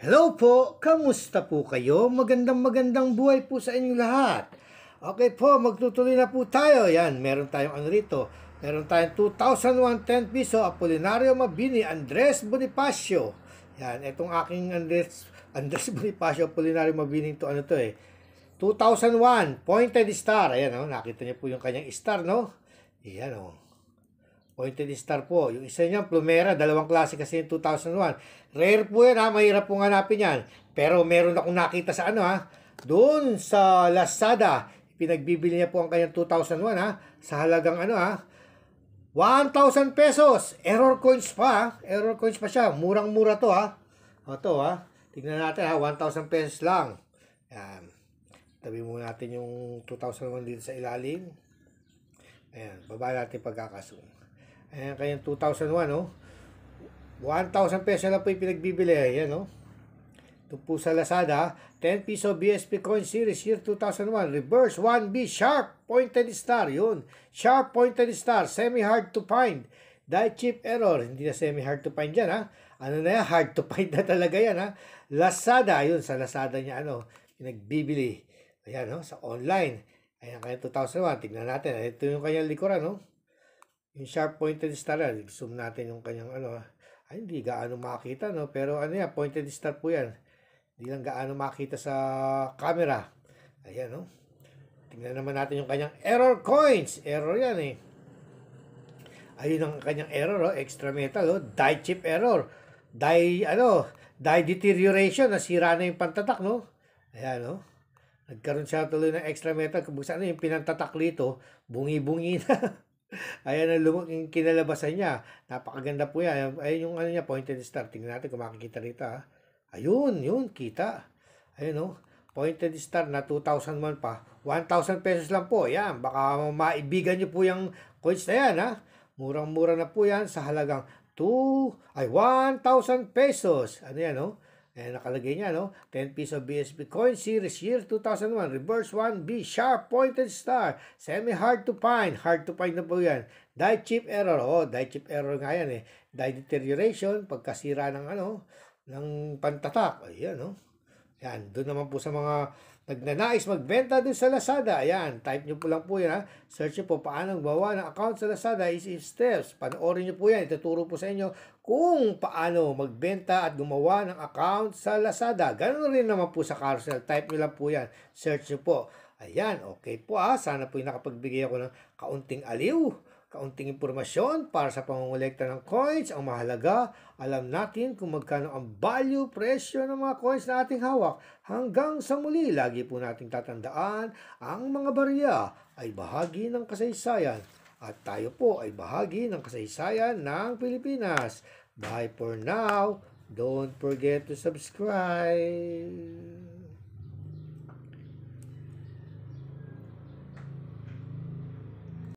Hello po, kamusta po kayo? Magandang magandang buhay po sa inyong lahat. Okay po, magtutuloy na po tayo. Yan, meron tayong ano rito. Meron tayong 2,110 piso, Apolinario Mabini, Andres Bonifacio. Yan, itong aking Andres, Andres Bonifacio, Apolinario Mabini, to ano to eh. 2001, pointed star. Ayan, oh, nakita niyo po yung kanyang star, no? Yan, oh. Pointed star po. Yung isa niyan, Plumera. Dalawang klase kasi yung 2001. Rare po yan ha. Mahirap pong hanapin yan. Pero meron akong nakita sa ano ha. Doon sa Lazada. Pinagbibili niya po ang kanyang 2001 ha. Sa halagang ano ha. 1,000 pesos. Error coins pa. Error coins pa siya. Murang-mura to ha. O to ha. Tignan natin ha. 1,000 pesos lang. Yan. Tabi muna natin yung 2001 dito sa ilalim. Ayan. Baba natin pagkakasunod. Ayan, kaya 2001, no? 1,000 peso lang po yung pinagbibili. Ayan, no? Oh. Ito po sa Lazada, 10 piso BSP Coin Series Year 2001, Reverse 1B, Sharp Pointed Star, yun. Sharp Pointed Star, semi-hard to find. Die chip error, hindi na semi-hard to find yan, ha? Ano na yan, hard to find na talaga yan, ha? Lazada, yun, sa Lazada niya, ano, pinagbibili. Ayan, no? Oh, sa online. Ayan, kaya 2001, tignan natin. Ito yung kanyang likuran, no? Oh yung sharp pointed star yan, ah, zoom natin yung kanyang ano, ah. ay hindi gaano makita no, pero ano yan, pointed star po yan. Hindi lang gaano makita sa camera. Ayan no. Tingnan naman natin yung kanyang error coins. Error yan eh. Ayun ang kanyang error, oh, extra metal, oh, die chip error. Die, ano, die deterioration, nasira na yung pantatak, no? Ayan, no? Oh. Nagkaroon siya tuloy ng extra metal. Kung ano yung pinantatak dito, bungi-bungi na. Ayan ang lumang kinalabasan niya. Napakaganda po yan. Ayun yung ano niya, pointed star. Tingnan natin kung makikita rito. Ha? Ah. Ayun, yun, kita. Ayun o. Oh. Pointed star na 2,000 2,001 pa. 1,000 pesos lang po. Yan, baka maibigan niyo po yung coins na yan. Ha? Murang-mura na po yan sa halagang 2, ay 1,000 pesos. Ano yan o? Oh? Eh, nakalagay niya, no? 10 piece of BSB coin series year 2001. Reverse 1B, sharp pointed star. Semi hard to find. Hard to find na po yan. Die chip error. Oh, die chip error nga yan eh. Die deterioration, pagkasira ng ano, ng pantatak. Ayan, no? Yan, doon naman po sa mga nagnanais magbenta din sa Lazada. Ayan, type nyo po lang po yan ha. Search nyo po paano gumawa ng account sa Lazada is if steps. Panoorin nyo po yan. Ituturo po sa inyo kung paano magbenta at gumawa ng account sa Lazada. Ganun rin naman po sa carousel. Type nyo lang po yan. Search nyo po. Ayan, okay po ha. Sana po yung nakapagbigay ako ng kaunting aliw kaunting impormasyon para sa pangongolekta ng coins. Ang mahalaga, alam natin kung magkano ang value, presyo ng mga coins na ating hawak. Hanggang sa muli, lagi po nating tatandaan, ang mga barya ay bahagi ng kasaysayan at tayo po ay bahagi ng kasaysayan ng Pilipinas. Bye for now. Don't forget to subscribe.